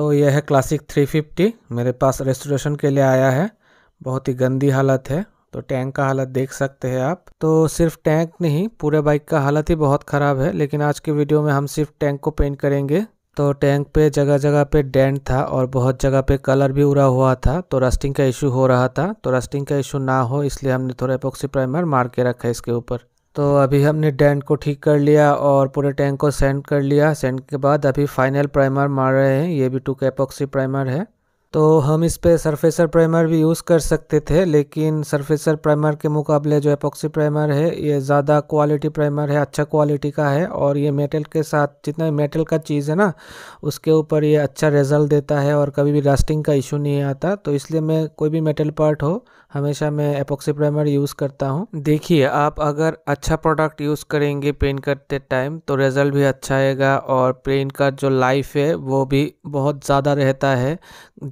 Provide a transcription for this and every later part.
तो यह है क्लासिक 350 मेरे पास रेस्टोरेशन के लिए आया है बहुत ही गंदी हालत है तो टैंक का हालत देख सकते हैं आप तो सिर्फ टैंक नहीं पूरे बाइक का हालत ही बहुत ख़राब है लेकिन आज के वीडियो में हम सिर्फ टैंक को पेंट करेंगे तो टैंक पे जगह जगह पे डेंट था और बहुत जगह पे कलर भी उड़ा हुआ था तो रस्टिंग का इशू हो रहा था तो रस्टिंग का इशू ना हो इसलिए हमने थोड़ा एपोक्सी प्राइमर मार के रखा है इसके ऊपर तो अभी हमने डेंट को ठीक कर लिया और पूरे टैंक को सेंड कर लिया सेंड के बाद अभी फाइनल प्राइमर मार रहे हैं ये भी टू कैपोक्सी प्राइमर है तो हम इस पर सरफेसर प्राइमर भी यूज़ कर सकते थे लेकिन सरफेसर प्राइमर के मुकाबले जो एपॉक्सी प्राइमर है ये ज़्यादा क्वालिटी प्राइमर है अच्छा क्वालिटी का है और ये मेटल के साथ जितना मेटल का चीज़ है ना उसके ऊपर ये अच्छा रिजल्ट देता है और कभी भी रास्टिंग का इशू नहीं आता तो इसलिए मैं कोई भी मेटल पार्ट हो हमेशा मैं एपॉक्सी प्राइमर यूज़ करता हूँ देखिए आप अगर अच्छा प्रोडक्ट यूज़ करेंगे पेंट करते टाइम तो रिज़ल्ट भी अच्छा आएगा और पेंट का जो लाइफ है वो भी बहुत ज़्यादा रहता है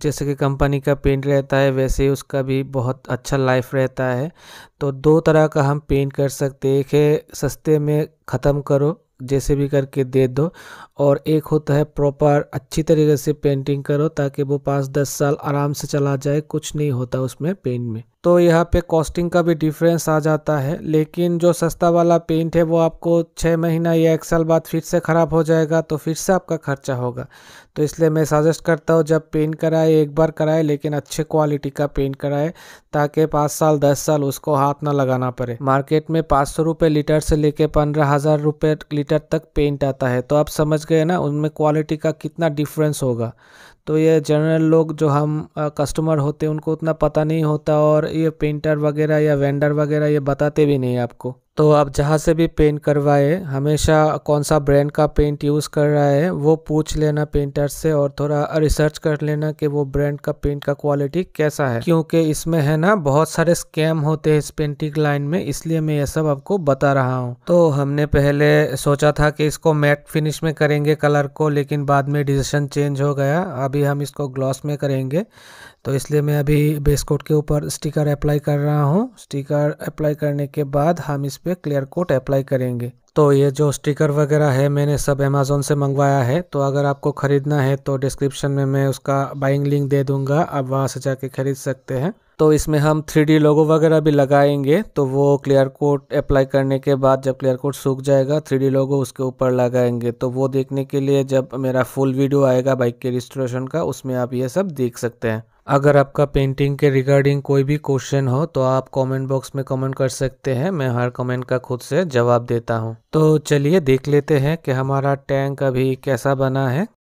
जैसे कि कंपनी का पेंट रहता है वैसे ही उसका भी बहुत अच्छा लाइफ रहता है तो दो तरह का हम पेंट कर सकते हैं एक है सस्ते में ख़त्म करो जैसे भी करके दे दो और एक होता है प्रॉपर अच्छी तरीके से पेंटिंग करो ताकि वो पाँच दस साल आराम से चला जाए कुछ नहीं होता उसमें पेंट में तो यहाँ पे कॉस्टिंग का भी डिफरेंस आ जाता है लेकिन जो सस्ता वाला पेंट है वो आपको छः महीना या एक साल बाद फिर से ख़राब हो जाएगा तो फिर से आपका खर्चा होगा तो इसलिए मैं सजेस्ट करता हूँ जब पेंट कराए एक बार कराए लेकिन अच्छे क्वालिटी का पेंट कराए ताकि पाँच साल दस साल उसको हाथ ना लगाना पड़े मार्केट में पाँच सौ लीटर से लेकर पंद्रह हज़ार रुपये मीटर तक पेंट आता है तो आप समझ गए ना उनमें क्वालिटी का कितना डिफरेंस होगा तो ये जनरल लोग जो हम कस्टमर होते हैं उनको उतना पता नहीं होता और ये पेंटर वगैरह या वेंडर वगैरह ये बताते भी नहीं आपको तो आप जहाँ से भी पेंट करवाए हमेशा कौन सा ब्रांड का पेंट यूज़ कर रहा है वो पूछ लेना पेंटर से और थोड़ा रिसर्च कर लेना कि वो ब्रांड का पेंट का क्वालिटी कैसा है क्योंकि इसमें है ना बहुत सारे स्कैम होते हैं इस पेंटिंग लाइन में इसलिए मैं ये सब आपको बता रहा हूँ तो हमने पहले सोचा था कि इसको मैट फिनिश में करेंगे कलर को लेकिन बाद में डिसीजन चेंज हो गया अभी हम इसको ग्लॉस में करेंगे तो इसलिए मैं अभी बेस्कोट के ऊपर स्टिकर अप्लाई कर रहा हूँ स्टिकर अप्लाई करने के बाद हम इस पर पे क्लियर कोट अप्लाई करेंगे तो ये जो स्टिकर वगैरह है मैंने सब अमेज़ोन से मंगवाया है तो अगर आपको ख़रीदना है तो डिस्क्रिप्शन में मैं उसका बाइंग लिंक दे दूंगा आप वहाँ से जाके ख़रीद सकते हैं तो इसमें हम थ्री लोगो वगैरह भी लगाएंगे तो वो क्लियर कोट अप्लाई करने के बाद जब क्लियर कोट सूख जाएगा थ्री लोगो उसके ऊपर लगाएंगे तो वो देखने के लिए जब मेरा फुल वीडियो आएगा बाइक के रजिस्ट्रेशन का उसमें आप ये सब देख सकते हैं अगर आपका पेंटिंग के रिगार्डिंग कोई भी क्वेश्चन हो तो आप कमेंट बॉक्स में कमेंट कर सकते हैं मैं हर कमेंट का खुद से जवाब देता हूँ तो चलिए देख लेते हैं कि हमारा टैंक अभी कैसा बना है